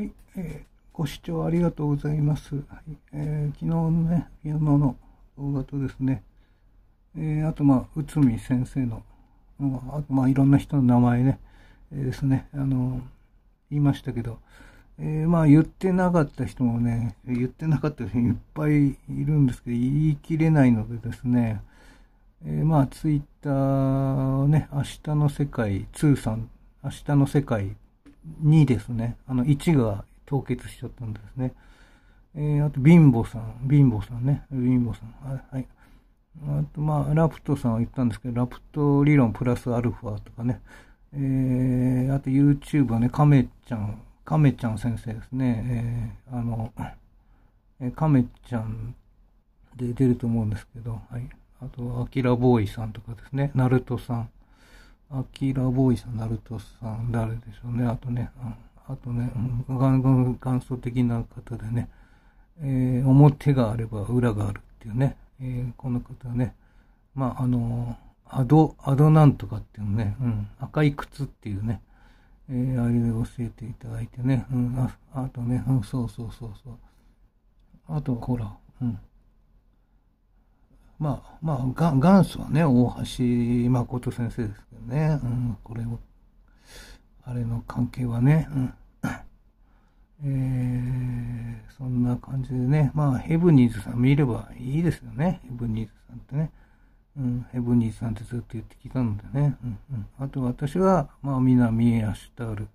はい、えー、ご視聴ありがとうございます。はいえー、昨日のね、山の動画とですね、えー、あとまあ、内海先生の、あとまあ、いろんな人の名前ね、えー、ですね、あの、言いましたけど、えー、まあ、言ってなかった人もね、言ってなかった人いっぱいいるんですけど、言い切れないのでですね、えー、まあ、ツイッターをね、明日の世界2さん、明日の世界2ですね。あの、1が凍結しちゃったんですね。えー、あと、貧乏さん。貧乏さんね。貧乏さん。はい。はいあと、まあ、ラプトさんは言ったんですけど、ラプト理論プラスアルファとかね。えー、あと YouTube はね、カメちゃん、カメちゃん先生ですね。えー、あの、えカメちゃんで出ると思うんですけど、はい。あと、アキラボーイさんとかですね、ナルトさん。アキラボーイさん、ナルトさん、誰でしょうね。あとね、あとね、元祖的な方でね、えー、表があれば裏があるっていうね、えー、この方ね、まあ、あのアド、アドなんとかっていうね、うん、赤い靴っていうね、えー、あれで教えていただいてね、うん、ああとね、うん、そうそうそうそう。あと、ほら、うん。まあ、まあ、が元祖はね、大橋誠先生ですけどね、うん、これを、あれの関係はね、うんえー、そんな感じでね、まあ、ヘブニーズさん見ればいいですよね、ヘブニーズさんってね。うん、ヘブニーズさんってずっと言ってきたのでね。うんうん、あと私は、まあ、南へ日ある、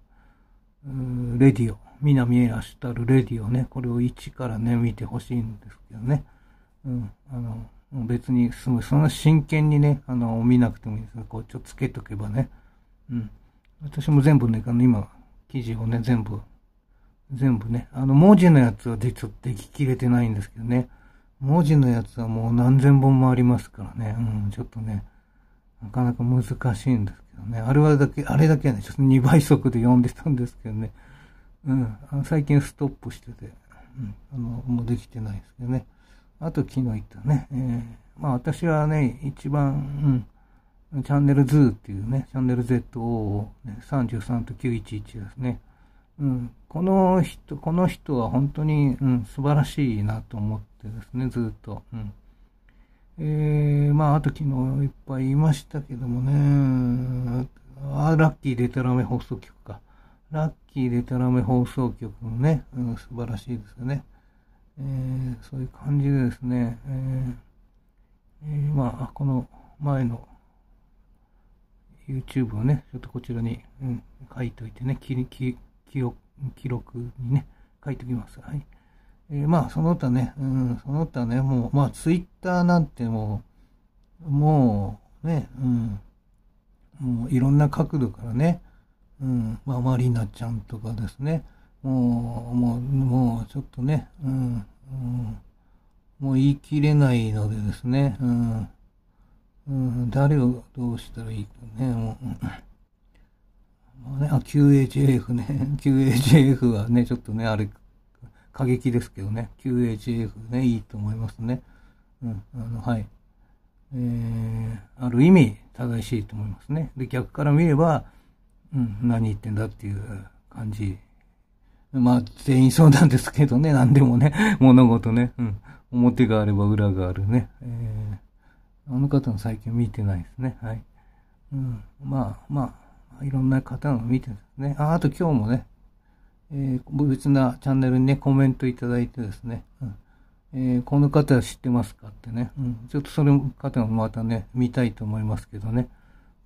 レディオ。南へ日あるレディオね。これを1からね、見てほしいんですけどね。うん、あの、別にすごい、そんな真剣にね、あの、見なくてもいいんですが、こう、ちょっとつけとけばね。うん。私も全部ね、あの、今、記事をね、全部、全部ね、あの、文字のやつはで、ちょっとでききれてないんですけどね。文字のやつはもう何千本もありますからね。うん、ちょっとね、なかなか難しいんですけどね。あれはだけ、あれだけはね、ちょっと2倍速で読んでたんですけどね。うん、あの最近ストップしてて、うん、あの、もうできてないですけどね。あと昨日言ったね、えー、まあ私はね、一番、うん、チャンネル2っていうね、チャンネル ZO を、ね、33と911ですね。うん、この人、この人は本当に、うん、素晴らしいなと思ってですね、ずっと。うんえー、まあ、あと昨日いっぱい言いましたけどもね、あ、ラッキーデタラメ放送局か。ラッキーデタラメ放送局もね、うん、素晴らしいですよね。えー、そういう感じでですね、えーえー、まあ、この前の YouTube をね、ちょっとこちらに、うん、書いといてね、記記記録にね、書いておきます。はい。えー、まあ、その他ね、うん、その他ね、もう、まあ、Twitter なんてもう、もう、ね、うん、もういろんな角度からね、うん、まあ、まりなちゃんとかですね、もう、もう、もうちょっとね、うん、うん、もう言い切れないのでですね、うん、うん、誰をどうしたらいいかね、もう、まあね、あ、QHF ね、QHF はね、ちょっとね、あれ、過激ですけどね、QHF ね、いいと思いますね。うん、あの、はい。えー、ある意味、正しいと思いますね。で、逆から見れば、うん、何言ってんだっていう感じまあ、全員そうなんですけどね、何でもね、物事ね、うん。表があれば裏があるね。えー、あの方の最近見てないですね。はい。うん。まあ、まあ、いろんな方の見てるんですね。あ、あと今日もね、えー、別なチャンネルにね、コメントいただいてですね。うんえー、この方は知ってますかってね、うん、ちょっとその方もまたね、見たいと思いますけどね。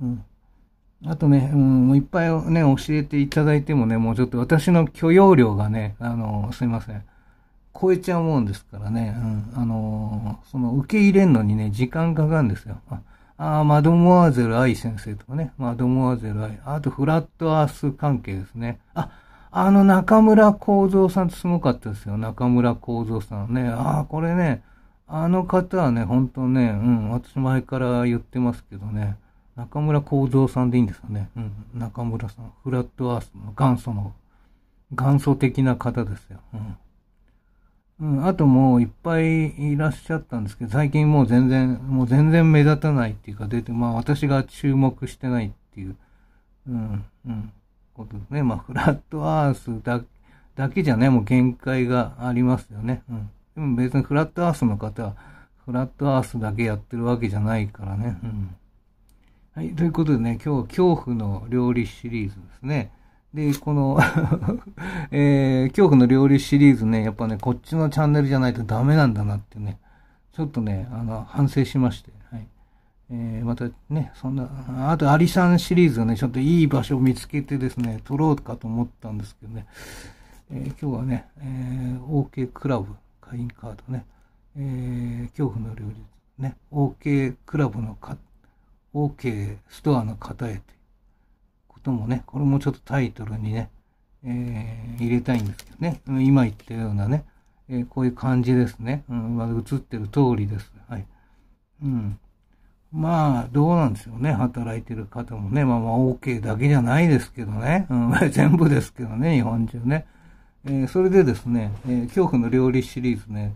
うんあとね、うん、もういっぱいね、教えていただいてもね、もうちょっと私の許容量がね、あの、すいません。超えちゃうもんですからね、うん、あの、その受け入れんのにね、時間かかるんですよ。ああ、マドモアゼル愛先生とかね、マドモアゼル愛。あと、フラットアース関係ですね。あ、あの中村幸三さんってすごかったですよ。中村幸三さんね。ああ、これね、あの方はね、本当ね、うん、私前から言ってますけどね。中村幸三さんでいいんですかね。うん。中村さん。フラットアースの元祖の、元祖的な方ですよ。うん。うん、あともういっぱいいらっしゃったんですけど、最近もう全然、もう全然目立たないっていうか出て、まあ私が注目してないっていう、うん、うん、ことですね。まあフラットアースだだけじゃね、もう限界がありますよね。うん。でも別にフラットアースの方は、フラットアースだけやってるわけじゃないからね。うん。はい、ということでね、今日、恐怖の料理シリーズですね。で、この えー、恐怖の料理シリーズね、やっぱね、こっちのチャンネルじゃないとダメなんだなってね、ちょっとね、あの、反省しまして、はい。えー、またね、そんな、あと、アリさんシリーズがね、ちょっといい場所を見つけてですね、撮ろうかと思ったんですけどね、えー、今日はね、えー、OK クラブ会員カードね、えー、恐怖の料理ね、OK クラブのカ OK ストアの方へということもね、これもちょっとタイトルにね、えー、入れたいんですけどね、今言ったようなね、えー、こういう感じですね。うん、まだ映ってる通りです。はい。うん。まあ、どうなんですよね。働いてる方もね。まあまあ、OK だけじゃないですけどね。うん、全部ですけどね、日本中ね。えー、それでですね、えー、恐怖の料理シリーズね、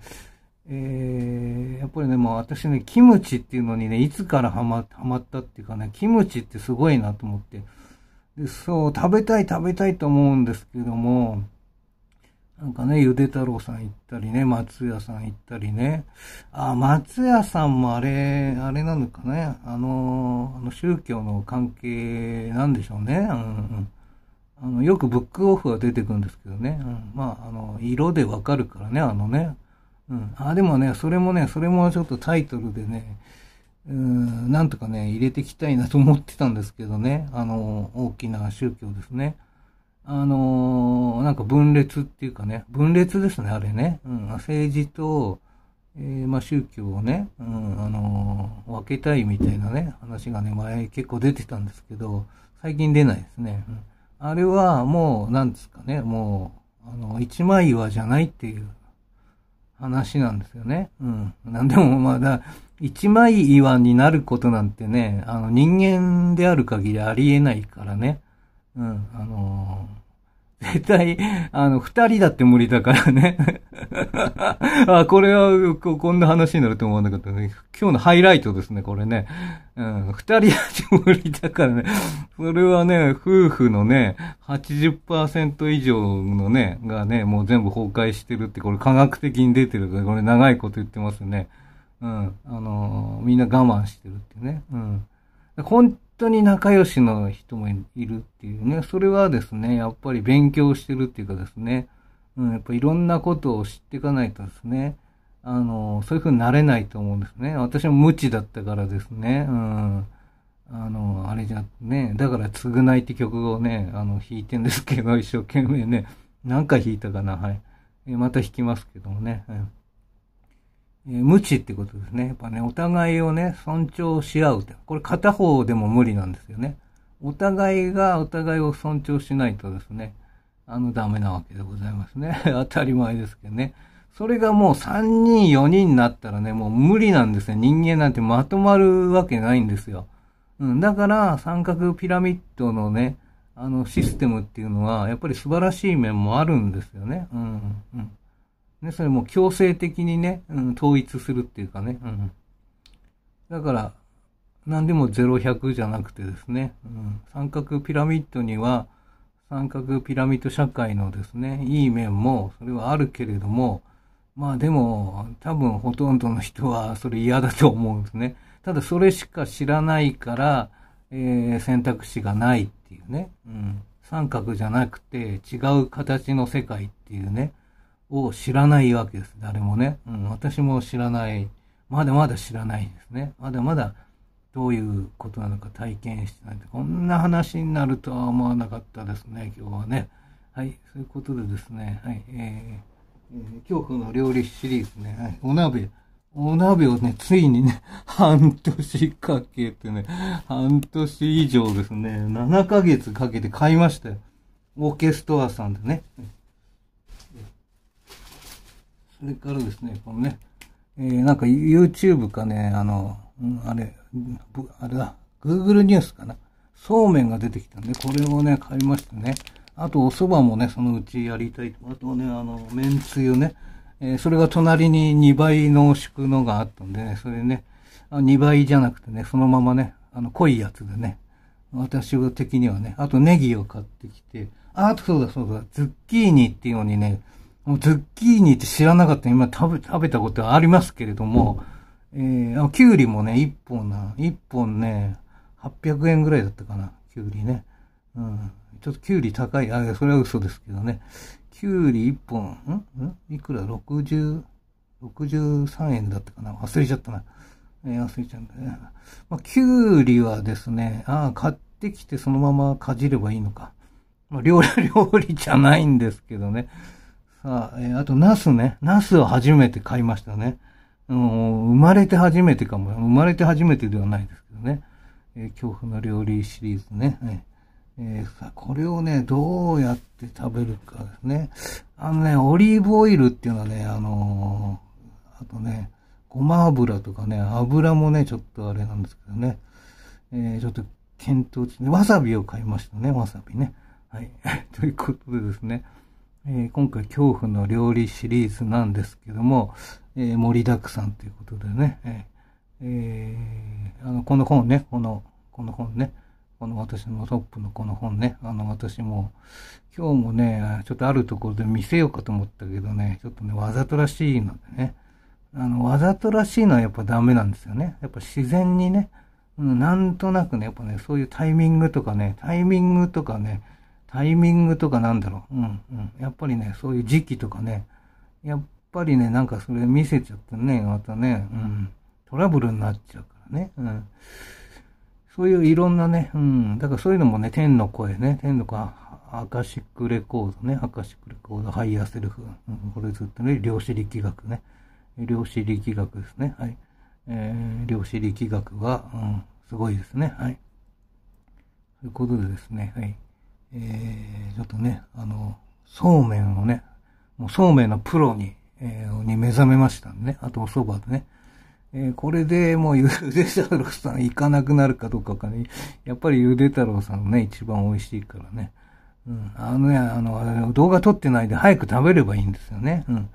えー、やっぱりね、もう私ね、キムチっていうのにね、いつからハマハったっていうかね、キムチってすごいなと思って。で、そう、食べたい食べたいと思うんですけども、なんかね、ゆで太郎さん行ったりね、松屋さん行ったりね。あ、松屋さんもあれ、あれなのかね。あの、あの宗教の関係なんでしょうね。うん、うんあの、よくブックオフは出てくるんですけどね。うん、まあ、あの、色でわかるからね、あのね。うん。あ、でもね、それもね、それもちょっとタイトルでね、うん、なんとかね、入れていきたいなと思ってたんですけどね、あの、大きな宗教ですね。あのなんか分裂っていうかね、分裂ですね、あれね。うん、政治と、えー、まあ宗教をね、うん、あの分けたいみたいなね、話がね、前結構出てたんですけど、最近出ないですね。うん、あれはもう、なんですかね、もう、あの、一枚岩じゃないっていう話なんですよね。うん。なんでもまだ、一枚岩になることなんてね、あの人間である限りありえないからね。うん。あのー絶対、あの、二人だって無理だからね あ、これはこ、こんな話になると思わなかったね。今日のハイライトですね、これね。うん、二人だって無理だからね。それはね、夫婦のね、80%以上のね、がね、もう全部崩壊してるって、これ科学的に出てるから、これ長いこと言ってますね。うん、あのー、みんな我慢してるってね。うん。本当に仲良しの人もいるっていうね、それはですね、やっぱり勉強してるっていうかですね、うん、やっぱいろんなことを知っていかないとですね、あの、そういうふうになれないと思うんですね。私も無知だったからですね、うん。あの、あれじゃ、ね、だから償いって曲をね、あの、弾いてんですけど、一生懸命ね、何回弾いたかな、はい。また弾きますけどもね。うん無知ってことですね。やっぱね、お互いをね、尊重し合うって。これ片方でも無理なんですよね。お互いがお互いを尊重しないとですね、あの、ダメなわけでございますね。当たり前ですけどね。それがもう3人、4人になったらね、もう無理なんですね。人間なんてまとまるわけないんですよ。うん、だから、三角ピラミッドのね、あの、システムっていうのは、やっぱり素晴らしい面もあるんですよね。うん、うん。ね、それも強制的にね、うん、統一するっていうかね。うん、だから、何でも0100じゃなくてですね、うん、三角ピラミッドには、三角ピラミッド社会のですね、いい面も、それはあるけれども、まあでも、多分ほとんどの人はそれ嫌だと思うんですね。ただそれしか知らないから、えー、選択肢がないっていうね、うん。三角じゃなくて違う形の世界っていうね。を知らないわけです。誰もね。うん、私も知らない。まだまだ知らないですね。まだまだどういうことなのか体験してない。こんな話になるとは思わなかったですね、今日はね。はい、そういうことでですね、はい、えー、えー、恐怖の料理シリーズね、はい、お鍋、お鍋をね、ついにね、半年かけてね、半年以上ですね、7ヶ月かけて買いましたよ。オーケストアさんでね。それからですね、このね、えー、なんか YouTube かね、あの、うん、あれ、あれだ、Google ニュースかな。そうめんが出てきたんで、これをね、買いましてね。あと、お蕎麦もね、そのうちやりたいと。あとね、あの、麺つゆね。えー、それが隣に2倍濃縮のがあったんでね、それね、2倍じゃなくてね、そのままね、あの、濃いやつでね。私的にはね、あとネギを買ってきて、あ、あとそうだそうだ、ズッキーニっていうのにね、ズッキーニって知らなかった今食べ、食べたことありますけれども、うん、えー、あ、キュウリもね、一本な、一本ね、800円ぐらいだったかな、キュウリね。うん。ちょっとキュウリ高い。あ、それは嘘ですけどね。キュウリ一本、んんいくら ?60、63円だったかな忘れちゃったな。えー、忘れちゃったね。まあ、キュウリはですね、ああ、買ってきてそのままかじればいいのか。まあ、料理、料理じゃないんですけどね。さあ、えー、あと、ナスね。ナスを初めて買いましたね。うん、生まれて初めてかも。生まれて初めてではないですけどね。えー、恐怖の料理シリーズね。ねえー、これをね、どうやって食べるかですね。あのね、オリーブオイルっていうのはね、あのー、あとね、ごま油とかね、油もね、ちょっとあれなんですけどね。えー、ちょっと検討中。て、わさびを買いましたね、わさびね。はい。ということでですね。えー、今回恐怖の料理シリーズなんですけども、えー、盛りだくさんということでね、えー、あの、この本ね、この、この本ね、この私のトップのこの本ね、あの私も、今日もね、ちょっとあるところで見せようかと思ったけどね、ちょっとね、わざとらしいのでね、あの、わざとらしいのはやっぱダメなんですよね。やっぱ自然にね、うん、なんとなくね、やっぱね、そういうタイミングとかね、タイミングとかね、タイミングとかなんだろう。うん、うん。やっぱりね、そういう時期とかね、やっぱりね、なんかそれ見せちゃってね、またね、うん、トラブルになっちゃうからね。うん。そういういろんなね、うん。だからそういうのもね、天の声ね、天の声、アカシックレコードね、アカシックレコード、ハイヤーセルフ。うん、これずっとね、量子力学ね。量子力学ですね。はい。えー、量子力学は、うん、すごいですね。はい。ということでですね、はい。えー、ちょっとね、あの、そうめんをね、もうそうめんのプロに、えー、に目覚めましたんでね。あとお蕎麦でね。えー、これでもうゆで太郎さん行かなくなるかどうかかね。やっぱりゆで太郎さんね、一番美味しいからね。うん。あのね、あの、動画撮ってないで早く食べればいいんですよね。うん。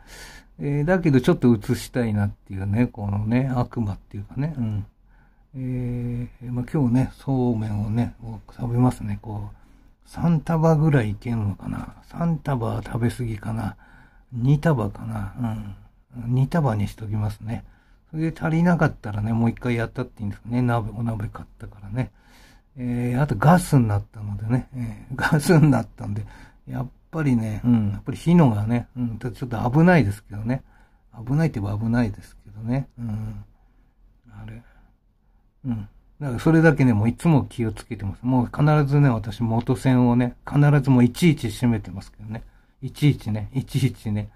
えー、だけどちょっと映したいなっていうね、このね、悪魔っていうかね。うん。えー、まあ、今日ね、そうめんをね、食べますね、こう。3束ぐらいいけんのかな。3束は食べ過ぎかな。2束かな。うん。2束にしときますね。それで足りなかったらね、もう一回やったっていいんですかね。鍋、お鍋買ったからね。えー、あとガスになったのでね、えー、ガスになったんで、やっぱりね、うん、やっぱり火のがね、うん、ちょっと危ないですけどね。危ないって言えば危ないですけどね。うん。あれ。うん。だからそれだけね、もういつも気をつけてます。もう必ずね、私元栓をね、必ずもういちいち閉めてますけどね。いちいちね、いちいちね。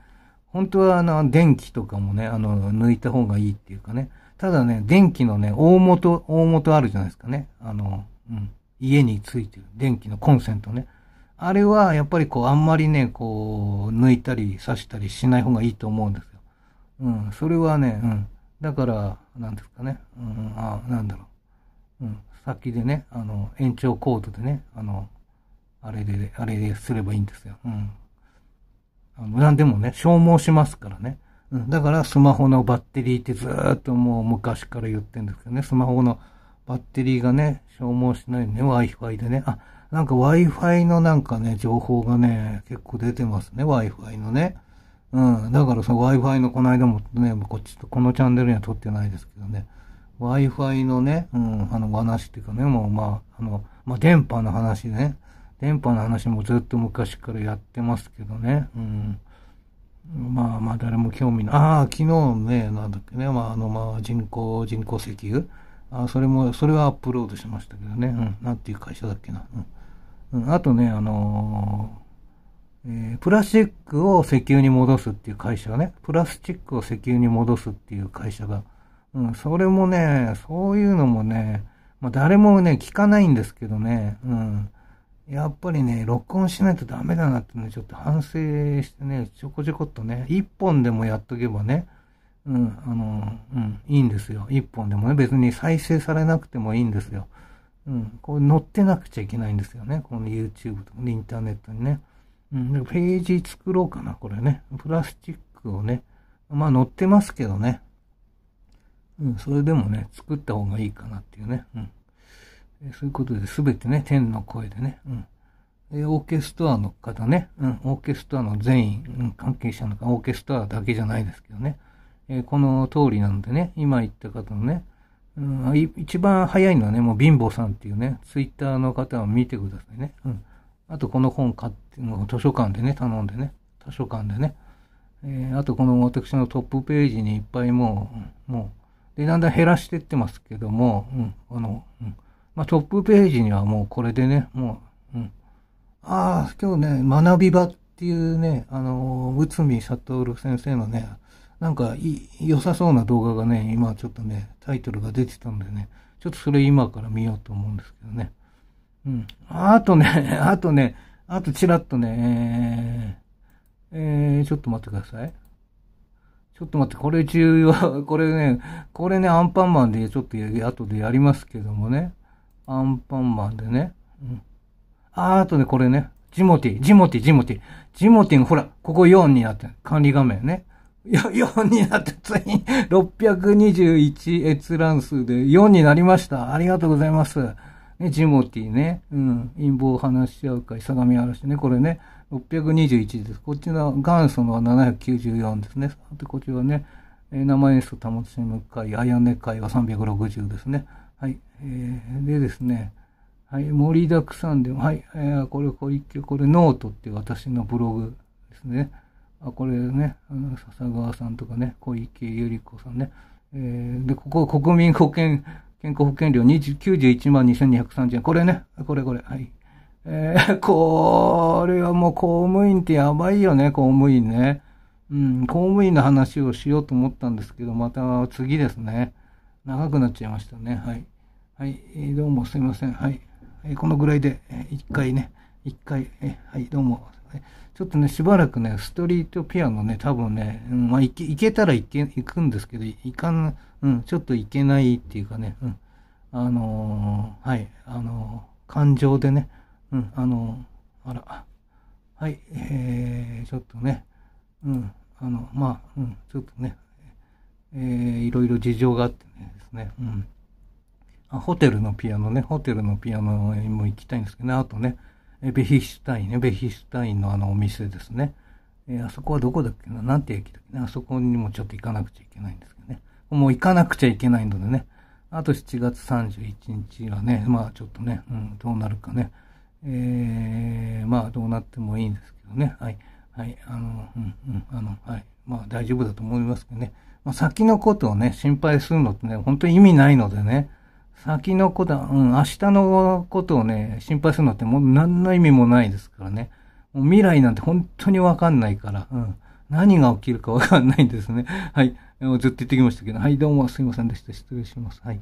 本当はあの、電気とかもね、あの、抜いた方がいいっていうかね。ただね、電気のね、大元、大元あるじゃないですかね。あの、うん。家についてる電気のコンセントね。あれはやっぱりこう、あんまりね、こう、抜いたり刺したりしない方がいいと思うんですよ。うん、それはね、うん。だから、なんですかね。うん、あ、なんだろう。うん、先でね、あの、延長コードでね、あの、あれで、あれですればいいんですよ。うん。あの、なんでもね、消耗しますからね。うん、だからスマホのバッテリーってずーっともう昔から言ってるんですけどね、スマホのバッテリーがね、消耗しないね、Wi-Fi でね。あ、なんか Wi-Fi のなんかね、情報がね、結構出てますね、Wi-Fi のね。うん。だからその Wi-Fi のこの間もね、こっちと、このチャンネルには撮ってないですけどね。Wi-Fi のね、うん、あの話っていうかね、もうまあ、あの、まあ電波の話ね。電波の話もずっと昔からやってますけどね。うん。まあまあ誰も興味ない。ああ、昨日ね、なんだっけね、まああのまあ人工、人工石油。あそれも、それはアップロードしましたけどね。うん。なんていう会社だっけな。うん。うん、あとね、あのー、えー、プラスチックを石油に戻すっていう会社がね、プラスチックを石油に戻すっていう会社が、うん、それもね、そういうのもね、まあ、誰もね、聞かないんですけどね、うん。やっぱりね、録音しないとダメだなってね、ちょっと反省してね、ちょこちょこっとね、一本でもやっとけばね、うん、あの、うん、いいんですよ。一本でもね、別に再生されなくてもいいんですよ。うん、こう載ってなくちゃいけないんですよね。この YouTube とか、インターネットにね。うん、ページ作ろうかな、これね。プラスチックをね。まあ乗ってますけどね。うん、それでもね、作った方がいいかなっていうね。うん、そういうことで、すべてね、天の声でね。うんで。オーケストラの方ね、うん、オーケストラの全員、うん、関係者の方、オーケストラだけじゃないですけどね、えー、この通りなんでね、今言った方のね、うん、一番早いのはね、もう貧乏さんっていうね、ツイッターの方を見てくださいね。うん、あとこの本買って、図書館でね、頼んでね、図書館でね、えー、あとこの私のトップページにいっぱいもう、もう、で、だんだん減らしてってますけども、うん、あの、うん、まあ、トップページにはもうこれでね、もう、うん、ああ、今日ね、学び場っていうね、あの、内海悟先生のね、なんかい良さそうな動画がね、今ちょっとね、タイトルが出てたんでね、ちょっとそれ今から見ようと思うんですけどね。うん。あとね、あとね、あとちらっとね、えー、えー、ちょっと待ってください。ちょっと待って、これ中は、これね、これね、アンパンマンでちょっと後でやりますけどもね。アンパンマンでね。うん。あー、あとね、これね。ジモティ、ジモティ、ジモティ。ジモティの、ほら、ここ4になって管理画面ね。4になって、ついに621閲覧数で4になりました。ありがとうございます。ね、ジモティね。うん。陰謀を話し合う会、相模てね、これね。621です。こっちの元祖の794ですね。で、こっちはね、生演奏保ち向会、あやね会は360ですね。はい。えー、でですね、はい、盛りだくさんで、はい、えー、これ、これ、これ、ノートっていう私のブログですね。あ、これね、あの笹川さんとかね、小池百合子さんね。えー、で、ここ、国民保険、健康保険料91万2230円。これね、これこれ、はい。えー、これはもう公務員ってやばいよね、公務員ね。うん、公務員の話をしようと思ったんですけど、また次ですね。長くなっちゃいましたね。はい。はい、どうもすいません。はい。このぐらいで、一回ね、一回、はい、どうも。ちょっとね、しばらくね、ストリートピアノね、多分ね、うん、まあ、行けけたら行け、行くんですけど、行かん、うん、ちょっと行けないっていうかね、うん、あのー、はい、あのー、感情でね、うん、あの、あら、はい、えー、ちょっとね、うん、あの、まあ、うん、ちょっとね、えー、いろいろ事情があってね、ですね、うん。あ、ホテルのピアノね、ホテルのピアノにも行きたいんですけどね、あとね、ベヒシュタインね、ベヒシュタインのあのお店ですね。えー、あそこはどこだっけななんて駅だっけなあそこにもちょっと行かなくちゃいけないんですけどね。もう行かなくちゃいけないのでね。あと7月31日はね、まあちょっとね、うん、どうなるかね。えー、まあ、どうなってもいいんですけどね。はい。はい。あの、うん、うん、あの、はい。まあ、大丈夫だと思いますけどね。まあ、先のことをね、心配するのってね、本当に意味ないのでね。先のことは、うん、明日のことをね、心配するのってもう何の意味もないですからね。もう未来なんて本当にわかんないから、うん。何が起きるかわかんないんですね。はい。ずっと言ってきましたけど、はい、どうもすいませんでした。失礼します。はい。